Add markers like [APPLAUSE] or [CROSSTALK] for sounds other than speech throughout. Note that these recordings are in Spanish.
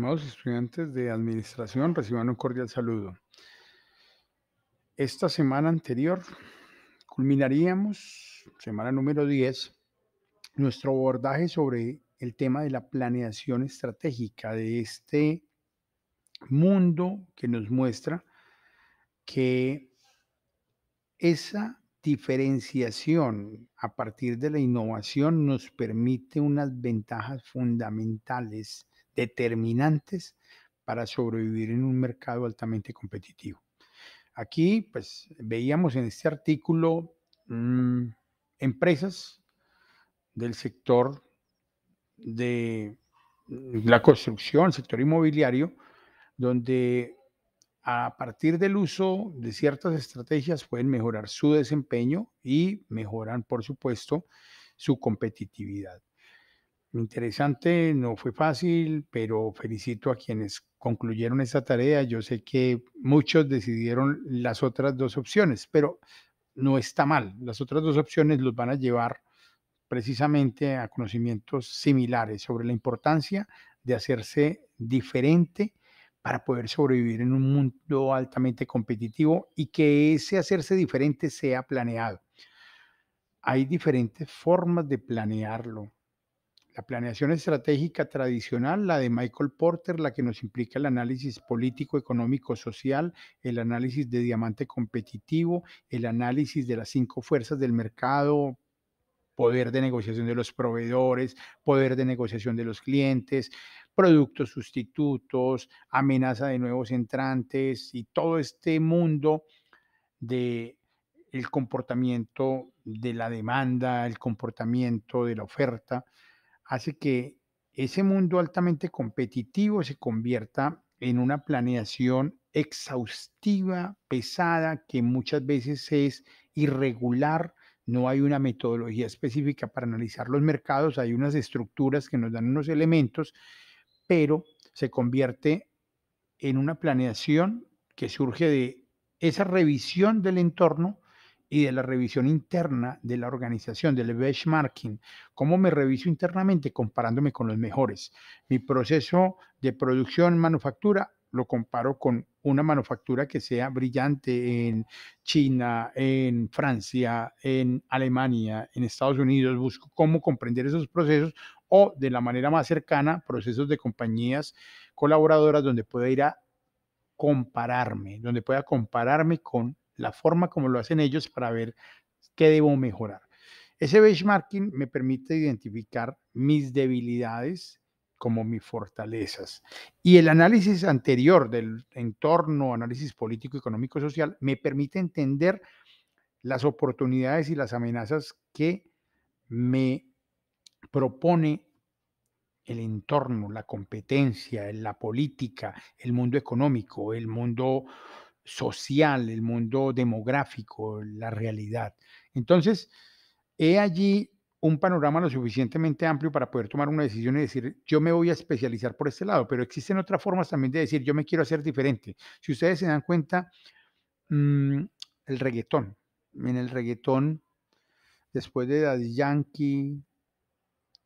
Amados estudiantes de Administración, reciban un cordial saludo. Esta semana anterior culminaríamos, semana número 10, nuestro abordaje sobre el tema de la planeación estratégica de este mundo que nos muestra que esa diferenciación a partir de la innovación nos permite unas ventajas fundamentales determinantes para sobrevivir en un mercado altamente competitivo. Aquí, pues, veíamos en este artículo mm, empresas del sector de mm, la construcción, sector inmobiliario, donde a partir del uso de ciertas estrategias pueden mejorar su desempeño y mejoran, por supuesto, su competitividad interesante, no fue fácil, pero felicito a quienes concluyeron esa tarea. Yo sé que muchos decidieron las otras dos opciones, pero no está mal. Las otras dos opciones los van a llevar precisamente a conocimientos similares sobre la importancia de hacerse diferente para poder sobrevivir en un mundo altamente competitivo y que ese hacerse diferente sea planeado. Hay diferentes formas de planearlo la planeación estratégica tradicional, la de Michael Porter, la que nos implica el análisis político, económico, social, el análisis de diamante competitivo, el análisis de las cinco fuerzas del mercado, poder de negociación de los proveedores, poder de negociación de los clientes, productos sustitutos, amenaza de nuevos entrantes y todo este mundo de el comportamiento de la demanda, el comportamiento de la oferta, hace que ese mundo altamente competitivo se convierta en una planeación exhaustiva, pesada, que muchas veces es irregular, no hay una metodología específica para analizar los mercados, hay unas estructuras que nos dan unos elementos, pero se convierte en una planeación que surge de esa revisión del entorno y de la revisión interna de la organización, del benchmarking, cómo me reviso internamente comparándome con los mejores. Mi proceso de producción, manufactura, lo comparo con una manufactura que sea brillante en China, en Francia, en Alemania, en Estados Unidos. Busco cómo comprender esos procesos o de la manera más cercana, procesos de compañías colaboradoras donde pueda ir a compararme, donde pueda compararme con la forma como lo hacen ellos para ver qué debo mejorar. Ese benchmarking me permite identificar mis debilidades como mis fortalezas. Y el análisis anterior del entorno, análisis político, económico, social, me permite entender las oportunidades y las amenazas que me propone el entorno, la competencia, la política, el mundo económico, el mundo social, el mundo demográfico, la realidad. Entonces, he allí un panorama lo suficientemente amplio para poder tomar una decisión y decir, yo me voy a especializar por este lado, pero existen otras formas también de decir, yo me quiero hacer diferente. Si ustedes se dan cuenta, mm, el reggaetón, en el reggaetón, después de Daddy Yankee,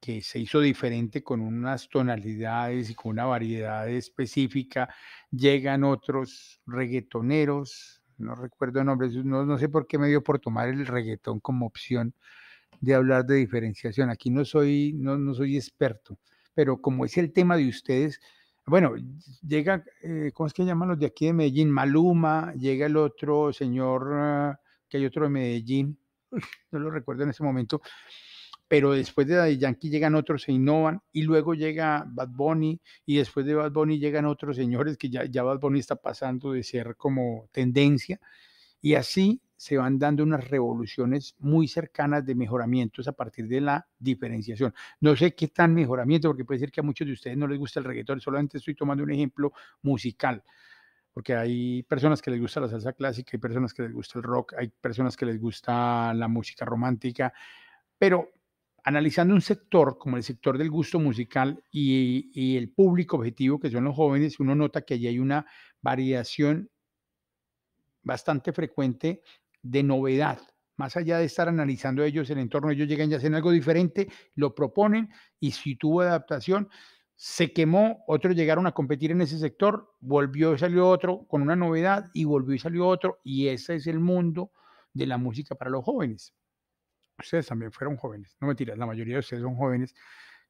que se hizo diferente con unas tonalidades y con una variedad específica, llegan otros reggaetoneros, no recuerdo nombres, no, sé por qué me dio por tomar el reggaetón como opción de hablar de diferenciación. Aquí no soy, no, soy experto, pero como es el tema de ustedes, bueno, llega, eh, ¿cómo es que llaman los de aquí de Medellín? Maluma, llega el otro señor, ah, que hay otro de Medellín, [LAUGHS] no lo recuerdo en ese momento, pero después de Daddy Yankee llegan otros, e innovan, y luego llega Bad Bunny, y después de Bad Bunny llegan otros señores que ya, ya Bad Bunny está pasando de ser como tendencia, y así se van dando unas revoluciones muy cercanas de mejoramientos a partir de la diferenciación. No sé qué tan mejoramiento, porque puede ser que a muchos de ustedes no les gusta el reggaetón, solamente estoy tomando un ejemplo musical porque hay personas que les gusta la salsa clásica, hay personas que les gusta el rock, hay personas que les gusta la música romántica, pero analizando un sector como el sector del gusto musical y, el público objetivo que son los jóvenes, uno nota que allí hay una variación bastante frecuente de novedad. Más allá de estar analizando ellos el entorno, ellos llegan y hacen algo diferente, lo proponen y si tuvo adaptación, se quemó, otros llegaron a competir en ese sector, volvió y salió otro con una novedad y volvió y salió otro y ese es el mundo de la música para los jóvenes ustedes también fueron jóvenes, no me tiras, la mayoría de ustedes son jóvenes,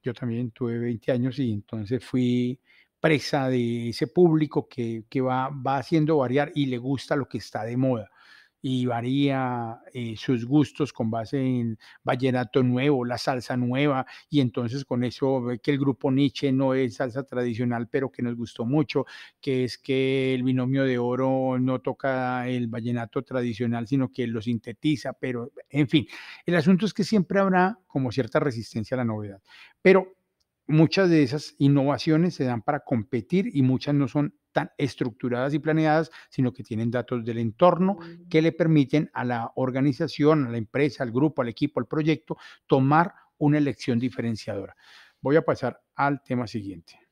yo también tuve 20 años y entonces fui presa de ese público que, va haciendo variar y le gusta lo que está de moda y varía eh, sus gustos con base en vallenato nuevo, la salsa nueva, y entonces con eso que el grupo Nietzsche no es salsa tradicional, pero que nos gustó mucho, que es que el binomio de oro no toca el vallenato tradicional, sino que lo sintetiza, pero en fin, el asunto es que siempre habrá como cierta resistencia a la novedad, pero muchas de esas innovaciones se dan para competir y muchas no son tan estructuradas y planeadas, sino que tienen datos del entorno mm. que le permiten a la organización, a la empresa, al grupo, al equipo, al proyecto, tomar una elección diferenciadora. Voy a pasar al tema siguiente.